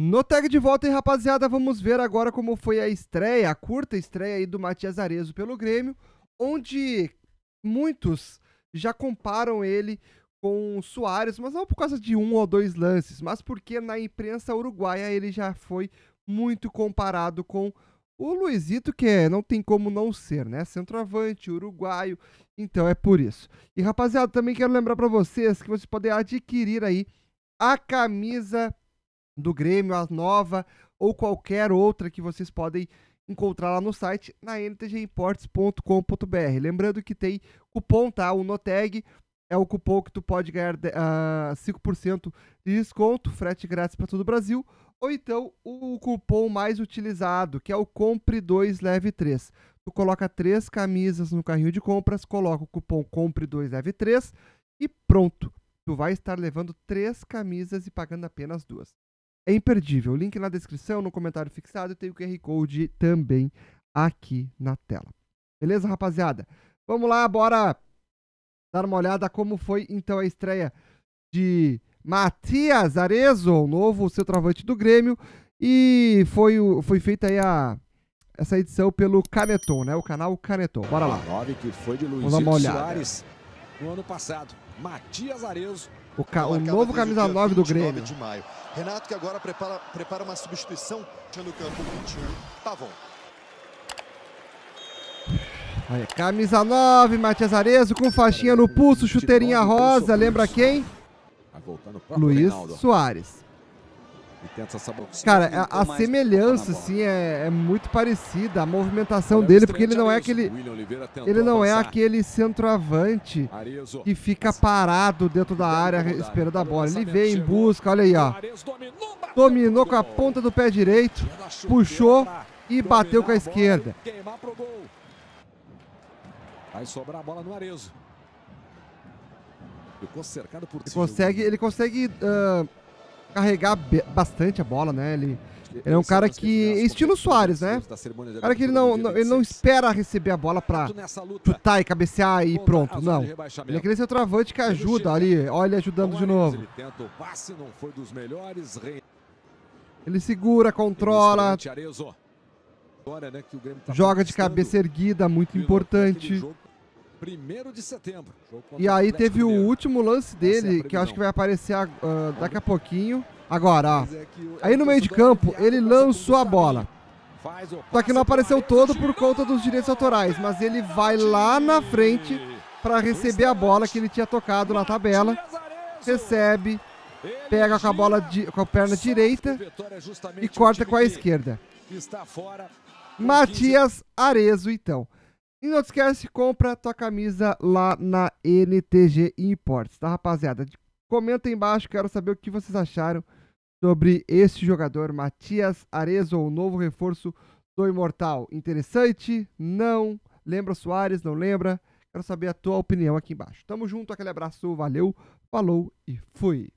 No tag de volta, hein, rapaziada, vamos ver agora como foi a estreia, a curta estreia aí do Matias Arezo pelo Grêmio, onde muitos já comparam ele com o Soares, mas não por causa de um ou dois lances, mas porque na imprensa uruguaia ele já foi muito comparado com o Luizito, que é, não tem como não ser, né? Centroavante, uruguaio, então é por isso. E rapaziada, também quero lembrar para vocês que vocês podem adquirir aí a camisa do Grêmio, a nova ou qualquer outra que vocês podem encontrar lá no site na ntgimports.com.br. Lembrando que tem cupom, tá? O Noteg é o cupom que tu pode ganhar uh, ah, 5% de desconto, frete grátis para todo o Brasil, ou então o cupom mais utilizado, que é o compre 2 leve 3. Tu coloca três camisas no carrinho de compras, coloca o cupom compre 2 leve 3 e pronto. Tu vai estar levando três camisas e pagando apenas duas é imperdível. Link na descrição, no comentário fixado, tem o QR Code também aqui na tela. Beleza, rapaziada? Vamos lá, bora dar uma olhada como foi então a estreia de Matias Arezzo, o novo centroavante do Grêmio, e foi, foi feita aí a, essa edição pelo Caneton, né? O canal Caneton. Bora lá. Nove que foi de Luiz Vamos dar uma olhada. Soares no ano passado. Matias Arezzo o, ca... o novo é camisa 9 do Grêmio. Renato que agora prepara, prepara uma substituição no campo 21, Pavon. camisa 9, Matias Arezzo com faixinha no pulso, chuteirinha rosa, lembra quem? Tá Luiz Soares. Cara, a, a tá semelhança, assim, é, é, muito parecida. A movimentação dele, porque ele não é aquele. Ele não é aquele centroavante que fica parado dentro da área esperando a bola. Ele vem em busca, olha aí, ó. Dominou com a ponta do pé direito, puxou e bateu com a esquerda. Vai sobrar a bola no Ficou cercado por Ele consegue, ele consegue uh, carregar bastante a bola, né? Ele, ele é um cara que. Estilo Soares, né? Cara que ele não, não, ele não espera receber a bola pra chutar e cabecear e pronto. Não. Ele é aquele centroavante que ajuda ali. Olha ele ajudando de novo. Ele segura, controla. Né, tá joga de cabeça erguida, muito importante primeiro de setembro. E aí teve o último lance é dele, é que eu acho que vai aparecer uh, daqui a pouquinho. Agora, ó. É é aí no meio de campo, ele lançou a bola. Só que não apareceu todo por conta dos direitos autorais, mas ele vai lá na frente para receber a bola que ele tinha tocado na tabela. Recebe, pega com a bola de, com a perna direita e corta com a esquerda. Matias Arezo, então. E não esquece, compra tua camisa lá na NTG Imports, tá, rapaziada? Comenta aí embaixo, quero saber o que vocês acharam sobre este jogador, Matias Arezzo, o novo reforço do Imortal. Interessante? Não? Lembra Soares? Não lembra? Quero saber a tua opinião aqui embaixo. Tamo junto, aquele abraço, valeu, falou e fui!